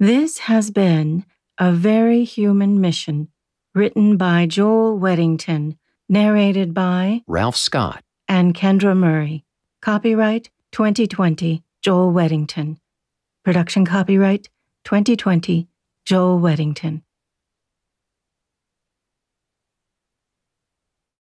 This has been A Very Human Mission, written by Joel Weddington, narrated by Ralph Scott and Kendra Murray. Copyright 2020, Joel Weddington. Production copyright 2020, Joel Weddington.